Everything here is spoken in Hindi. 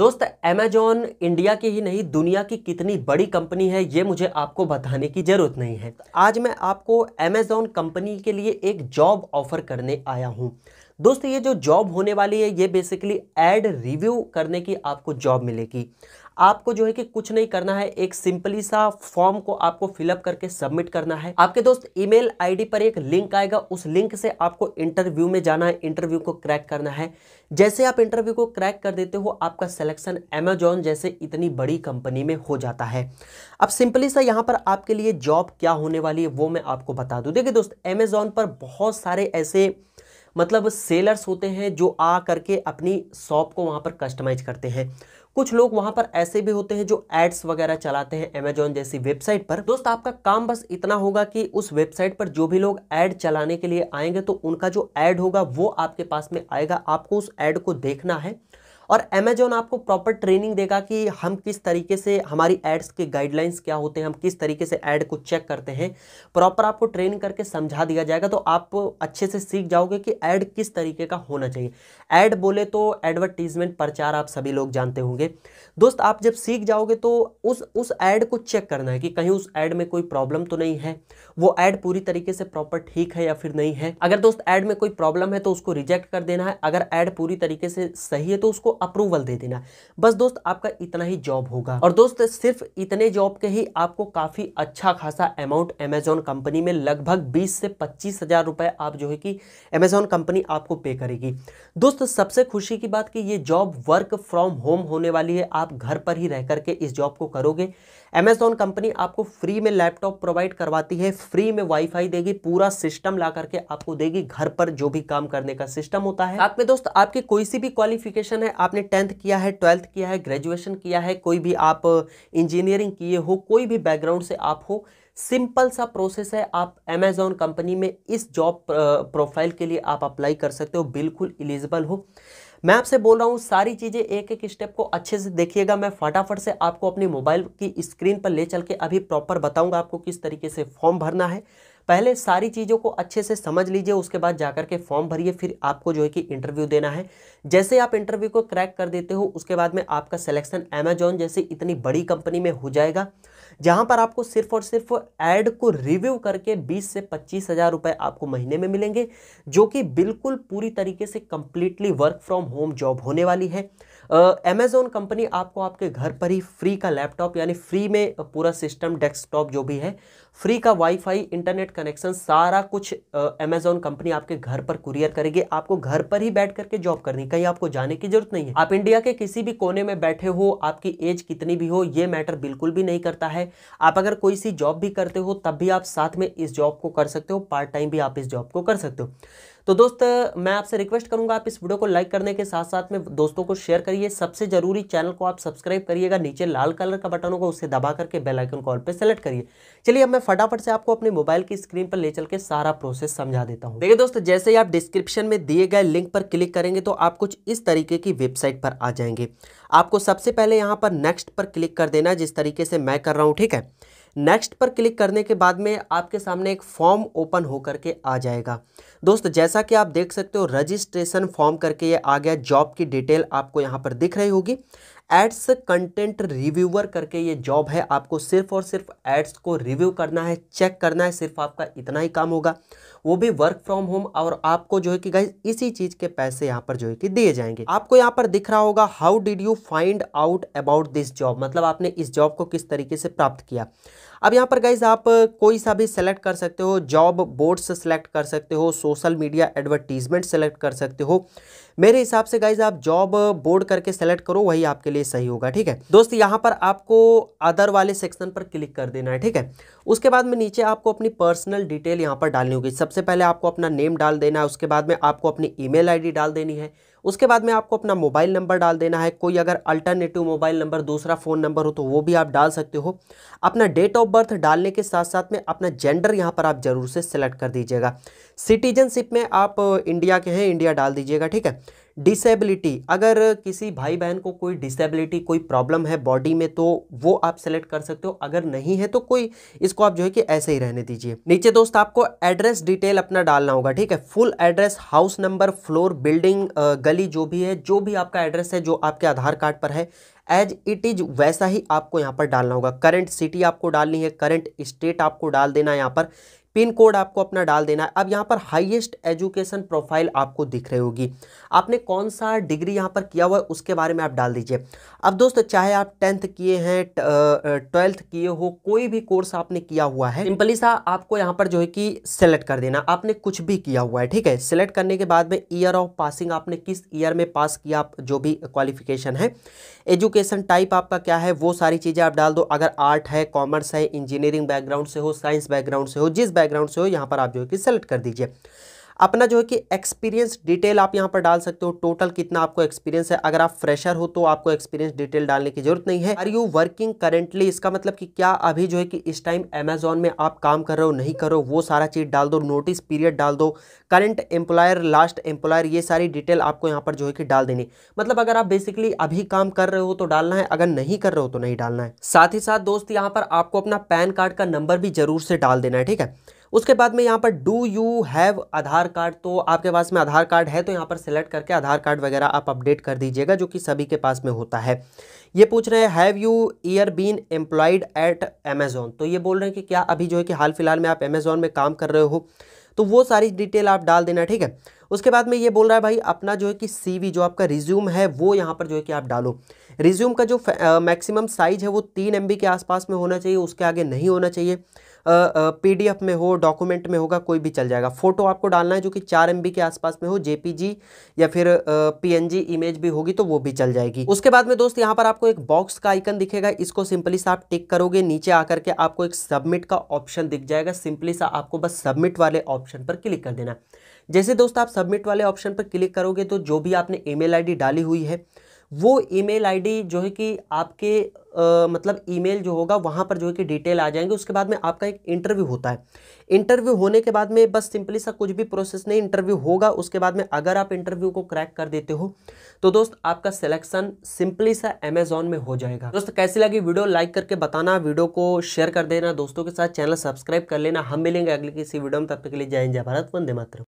दोस्त अमेजॉन इंडिया की ही नहीं दुनिया की कितनी बड़ी कंपनी है ये मुझे आपको बताने की ज़रूरत नहीं है आज मैं आपको अमेजॉन कंपनी के लिए एक जॉब ऑफर करने आया हूँ दोस्तों ये जो जॉब होने वाली है ये बेसिकली एड रिव्यू करने की आपको जॉब मिलेगी आपको जो है कि कुछ नहीं करना है एक सिंपली सा फॉर्म को आपको फिलअप करके सबमिट करना है आपके दोस्त ईमेल आईडी पर एक लिंक आएगा उस लिंक से आपको इंटरव्यू में जाना है इंटरव्यू को क्रैक करना है जैसे आप इंटरव्यू को क्रैक कर देते हो आपका सिलेक्शन अमेजॉन जैसे इतनी बड़ी कंपनी में हो जाता है अब सिंपली सा यहाँ पर आपके लिए जॉब क्या होने वाली है वो मैं आपको बता दूँ देखिए दोस्त अमेजॉन पर बहुत सारे ऐसे मतलब सेलर्स होते हैं जो आ करके अपनी शॉप को वहाँ पर कस्टमाइज करते हैं कुछ लोग वहाँ पर ऐसे भी होते हैं जो एड्स वगैरह चलाते हैं अमेजोन जैसी वेबसाइट पर दोस्त आपका काम बस इतना होगा कि उस वेबसाइट पर जो भी लोग ऐड चलाने के लिए आएंगे तो उनका जो ऐड होगा वो आपके पास में आएगा आपको उस ऐड को देखना है और अमेजोन आपको प्रॉपर ट्रेनिंग देगा कि हम किस तरीके से हमारी एड्स के गाइडलाइंस क्या होते हैं हम किस तरीके से एड को चेक करते हैं प्रॉपर आपको ट्रेनिंग करके समझा दिया जाएगा तो आप अच्छे से सीख जाओगे कि एड किस तरीके का होना चाहिए एड बोले तो एडवर्टीजमेंट प्रचार आप सभी लोग जानते होंगे दोस्त आप जब सीख जाओगे तो उस उस एड को चेक करना है कि कहीं उस एड में कोई प्रॉब्लम तो नहीं है वो एड पूरी तरीके से प्रॉपर ठीक है या फिर नहीं है अगर दोस्त एड में कोई प्रॉब्लम है तो उसको रिजेक्ट कर देना है अगर एड पूरी तरीके से सही है तो उसको अप्रूवल दे देना बस दोस्त आपका इतना ही जॉब होगा और दोस्त सिर्फ इतने जॉब के ही आपको काफ़ी अच्छा खासा अमाउंट अमेजोन कंपनी में लगभग बीस से पच्चीस हज़ार रुपए आप जो है कि अमेजोन कंपनी आपको पे करेगी दोस्त सबसे खुशी की बात कि ये जॉब वर्क फ्रॉम होम होने वाली है आप घर पर ही रह करके इस जॉब को करोगे अमेजॉन कंपनी आपको फ्री में लैपटॉप प्रोवाइड करवाती है फ्री में वाईफाई देगी पूरा सिस्टम ला करके आपको देगी घर पर जो भी काम करने का सिस्टम होता है आप में दोस्त आपकी कोई सी भी क्वालिफिकेशन है आपने टेंथ किया है ट्वेल्थ किया है ग्रेजुएशन किया है कोई भी आप इंजीनियरिंग किए हो कोई भी बैकग्राउंड से आप हो सिंपल सा प्रोसेस है आप अमेजॉन कंपनी में इस जॉब प्रोफाइल के लिए आप अप्लाई कर सकते हो बिल्कुल एलिजिबल हो मैं आपसे बोल रहा हूँ सारी चीज़ें एक एक स्टेप को अच्छे से देखिएगा मैं फटाफट से आपको अपनी मोबाइल की स्क्रीन पर ले चल के अभी प्रॉपर बताऊँगा आपको किस तरीके से फॉर्म भरना है पहले सारी चीज़ों को अच्छे से समझ लीजिए उसके बाद जाकर के फॉर्म भरिए फिर आपको जो है कि इंटरव्यू देना है जैसे आप इंटरव्यू को क्रैक कर देते हो उसके बाद में आपका सिलेक्शन अमेजॉन जैसी इतनी बड़ी कंपनी में हो जाएगा जहाँ पर आपको सिर्फ और सिर्फ एड को रिव्यू करके बीस से पच्चीस हज़ार रुपये आपको महीने में मिलेंगे जो कि बिल्कुल पूरी तरीके से completely work from home job होने वाली है अमेजोन कंपनी आपको आपके घर पर ही फ्री का लैपटॉप यानी फ्री में पूरा सिस्टम डेस्कटॉप जो भी है फ्री का वाईफाई इंटरनेट कनेक्शन सारा कुछ अमेजोन कंपनी आपके घर पर कुरियर करेगी आपको घर पर ही बैठ करके जॉब करनी कहीं आपको जाने की जरूरत नहीं है आप इंडिया के किसी भी कोने में बैठे हो आपकी एज कितनी भी हो ये मैटर बिल्कुल भी नहीं करता है आप अगर कोई सी जॉब भी करते हो तब भी आप साथ में इस जॉब को कर सकते हो पार्ट टाइम भी आप इस जॉब को कर सकते हो तो दोस्त मैं आपसे रिक्वेस्ट करूंगा आप इस वीडियो को लाइक करने के साथ साथ में दोस्तों को शेयर करिए सबसे जरूरी चैनल को आप सब्सक्राइब करिएगा नीचे लाल कलर का बटन होगा उसे दबा करके बेल आइकन कॉल पे सेलेक्ट करिए चलिए अब मैं फटाफट से आपको अपने मोबाइल की स्क्रीन पर ले चल के सारा प्रोसेस समझा देता हूँ देखिए दोस्तों जैसे ही आप डिस्क्रिप्शन में दिए गए लिंक पर क्लिक करेंगे तो आप कुछ इस तरीके की वेबसाइट पर आ जाएंगे आपको सबसे पहले यहाँ पर नेक्स्ट पर क्लिक कर देना जिस तरीके से मैं कर रहा हूँ ठीक है नेक्स्ट पर क्लिक करने के बाद में आपके सामने एक फॉर्म ओपन होकर के आ जाएगा दोस्त जैसा कि आप देख सकते हो रजिस्ट्रेशन फॉर्म करके ये आ गया जॉब की डिटेल आपको यहाँ पर दिख रही होगी एड्स कंटेंट रिव्यूअर करके ये जॉब है आपको सिर्फ और सिर्फ एड्स को रिव्यू करना है चेक करना है सिर्फ आपका इतना ही काम होगा वो भी वर्क फ्रॉम होम और आपको जो है कि गाइज इसी चीज के पैसे यहाँ पर जो है कि दिए जाएंगे आपको यहाँ पर दिख रहा होगा how did you find out about this job मतलब आपने इस जॉब को किस तरीके से प्राप्त किया अब यहाँ पर गाइज आप कोई सा भी सेलेक्ट कर सकते हो जॉब बोर्ड्स सेलेक्ट कर सकते हो सोशल मीडिया एडवर्टीजमेंट सेलेक्ट कर सकते हो मेरे हिसाब से गाइज आप जॉब बोर्ड करके सेलेक्ट करो वही आपके लिए सही होगा ठीक है दोस्त यहाँ पर आपको अदर वाले सेक्शन पर क्लिक कर देना है ठीक है उसके बाद में नीचे आपको अपनी पर्सनल डिटेल यहाँ पर डालनी होगी सब सबसे पहले आपको अपना नेम डाल देना है उसके बाद में आपको अपनी ईमेल आईडी डाल देनी है उसके बाद में आपको अपना मोबाइल नंबर डाल देना है कोई अगर अल्टरनेटिव मोबाइल नंबर दूसरा फ़ोन नंबर हो तो वो भी आप डाल सकते हो अपना डेट ऑफ बर्थ डालने के साथ साथ में अपना जेंडर यहाँ पर आप ज़रूर से सिलेक्ट कर दीजिएगा सिटीजनशिप में आप इंडिया के हैं इंडिया डाल दीजिएगा ठीक है डिसेबिलिटी अगर किसी भाई बहन को कोई डिसेबिलिटी कोई प्रॉब्लम है बॉडी में तो वो आप सेलेक्ट कर सकते हो अगर नहीं है तो कोई इसको आप जो है कि ऐसे ही रहने दीजिए नीचे दोस्त आपको एड्रेस डिटेल अपना डालना होगा ठीक है full address house number floor building गली जो भी है जो भी आपका एड्रेस है जो आपके आधार कार्ड पर है एज इट इज वैसा ही आपको यहाँ पर डालना होगा करंट सिटी आपको डालनी है करंट स्टेट आपको डाल देना है यहाँ पर पिन कोड आपको अपना डाल देना है अब यहाँ पर हाईएस्ट एजुकेशन प्रोफाइल आपको दिख रही होगी आपने कौन सा डिग्री यहाँ पर किया हुआ है उसके बारे में आप डाल दीजिए अब दोस्तों चाहे आप टेंथ किए हैं ट्वेल्थ किए हो कोई भी कोर्स आपने किया हुआ है सिंपली सा आपको यहाँ पर जो है कि सिलेक्ट कर देना आपने कुछ भी किया हुआ है ठीक है सिलेक्ट करने के बाद में ईयर ऑफ पासिंग आपने किस ईयर में पास किया जो भी क्वालिफिकेशन है एजुकेशन एजुकेशन टाइप आपका क्या है वो सारी चीज़ें आप डाल दो अगर आर्ट है कॉमर्स है इंजीनियरिंग बैकग्राउंड से हो साइंस बैकग्राउंड से हो जिस बैकग्राउंड से हो यहाँ पर आप जो है कि सेलेक्ट कर दीजिए अपना जो है कि एक्सपीरियंस डिटेल आप यहाँ पर डाल सकते हो टोटल कितना आपको एक्सपीरियंस है अगर आप फ्रेशर हो तो आपको एक्सपीरियंस डिटेल डालने की जरूरत नहीं है आर यू वर्किंग करेंटली इसका मतलब कि क्या अभी जो है कि इस टाइम अमेजोन में आप काम कर रहे हो नहीं करो वो सारा चीज़ डाल दो नोटिस पीरियड डाल दो करंट एम्प्लॉयर लास्ट एम्प्लॉयर ये सारी डिटेल आपको यहाँ पर जो है कि डाल देनी मतलब अगर आप बेसिकली अभी काम कर रहे हो तो डालना है अगर नहीं कर रहे हो तो नहीं डालना है साथ ही साथ दोस्त यहाँ पर आपको अपना पैन कार्ड का नंबर भी जरूर से डाल देना है ठीक है उसके बाद में यहाँ पर do you have Aadhaar card तो आपके पास में आधार कार्ड है तो यहाँ पर सेलेक्ट करके आधार कार्ड वगैरह आप अपडेट कर दीजिएगा जो कि सभी के पास में होता है ये पूछ रहे हैं have you ever been employed at Amazon तो ये बोल रहे हैं कि क्या अभी जो है कि हाल फिलहाल में आप अमेजोन में काम कर रहे हो तो वो सारी डिटेल आप डाल देना ठीक है उसके बाद में ये बोल रहा है भाई अपना जो है कि सी जो आपका रिज्यूम है वो यहाँ पर जो है कि आप डालो रिज्यूम का जो मैक्सिमम साइज है वो तीन एम के आसपास में होना चाहिए उसके आगे नहीं होना चाहिए पीडीएफ uh, uh, में हो डॉक्यूमेंट में होगा कोई भी चल जाएगा फोटो आपको डालना है जो कि चार एम के आसपास में हो जेपीजी या फिर पीएनजी uh, इमेज भी होगी तो वो भी चल जाएगी उसके बाद में दोस्त यहाँ पर आपको एक बॉक्स का आइकन दिखेगा इसको सिंपली सा आप टिक करोगे नीचे आकर के आपको एक सबमिट का ऑप्शन दिख जाएगा सिंपली सा आपको बस सबमिट वाले ऑप्शन पर क्लिक कर देना जैसे दोस्तों आप सबमिट वाले ऑप्शन पर क्लिक करोगे तो जो भी आपने ईमेल आईडी डाली हुई है वो ईमेल आईडी जो है कि आपके आ, मतलब ईमेल जो होगा वहाँ पर जो है कि डिटेल आ जाएंगे उसके बाद में आपका एक इंटरव्यू होता है इंटरव्यू होने के बाद में बस सिंपली सा कुछ भी प्रोसेस नहीं इंटरव्यू होगा उसके बाद में अगर आप इंटरव्यू को क्रैक कर देते हो तो दोस्त आपका सिलेक्शन सिंपली सा अमेजोन में हो जाएगा दोस्त कैसी लगी वीडियो लाइक करके बताना वीडियो को शेयर कर देना दोस्तों के साथ चैनल सब्सक्राइब कर लेना हम मिलेंगे अगले किसी वीडियो में तब तक के लिए जय जय भारत वंदे मात्र